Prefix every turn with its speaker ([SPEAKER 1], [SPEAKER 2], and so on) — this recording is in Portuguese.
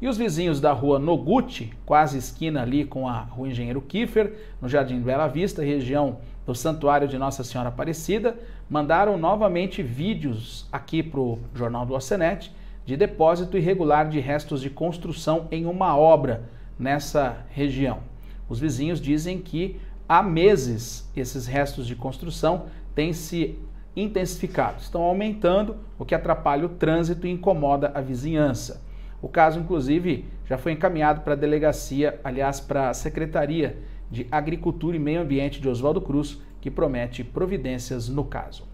[SPEAKER 1] E os vizinhos da rua Noguchi, quase esquina ali com a rua Engenheiro Kiefer, no Jardim Bela Vista, região do Santuário de Nossa Senhora Aparecida, mandaram novamente vídeos aqui para o Jornal do Ocenete de depósito irregular de restos de construção em uma obra nessa região. Os vizinhos dizem que há meses esses restos de construção têm se intensificado, estão aumentando, o que atrapalha o trânsito e incomoda a vizinhança. O caso, inclusive, já foi encaminhado para a delegacia, aliás, para a Secretaria de Agricultura e Meio Ambiente de Oswaldo Cruz, que promete providências no caso.